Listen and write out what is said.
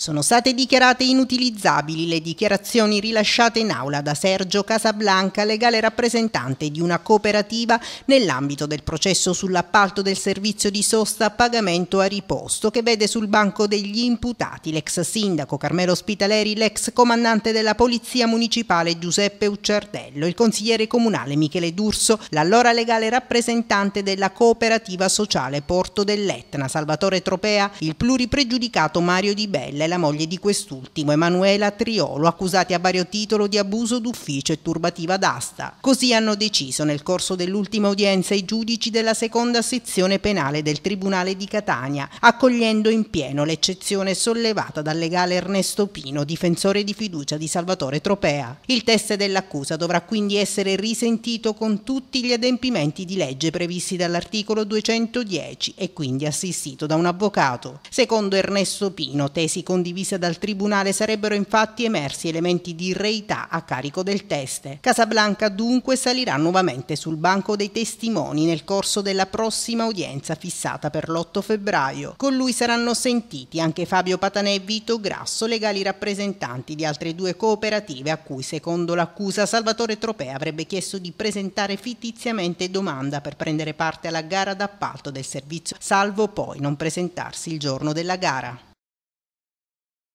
Sono state dichiarate inutilizzabili le dichiarazioni rilasciate in aula da Sergio Casablanca, legale rappresentante di una cooperativa nell'ambito del processo sull'appalto del servizio di sosta a pagamento a riposto che vede sul banco degli imputati l'ex sindaco Carmelo Spitaleri, l'ex comandante della Polizia Municipale Giuseppe Ucciardello, il consigliere comunale Michele D'Urso, l'allora legale rappresentante della cooperativa sociale Porto dell'Etna Salvatore Tropea, il pluripregiudicato Mario Di Belle, la moglie di quest'ultimo, Emanuela Triolo, accusati a vario titolo di abuso d'ufficio e turbativa d'asta. Così hanno deciso nel corso dell'ultima udienza i giudici della seconda sezione penale del Tribunale di Catania, accogliendo in pieno l'eccezione sollevata dal legale Ernesto Pino, difensore di fiducia di Salvatore Tropea. Il test dell'accusa dovrà quindi essere risentito con tutti gli adempimenti di legge previsti dall'articolo 210 e quindi assistito da un avvocato. Secondo Ernesto Pino, tesi con condivise dal Tribunale sarebbero infatti emersi elementi di reità a carico del teste. Casablanca dunque salirà nuovamente sul banco dei testimoni nel corso della prossima udienza fissata per l'8 febbraio. Con lui saranno sentiti anche Fabio Patanè e Vito Grasso, legali rappresentanti di altre due cooperative a cui secondo l'accusa Salvatore Tropea avrebbe chiesto di presentare fittiziamente domanda per prendere parte alla gara d'appalto del servizio, salvo poi non presentarsi il giorno della gara.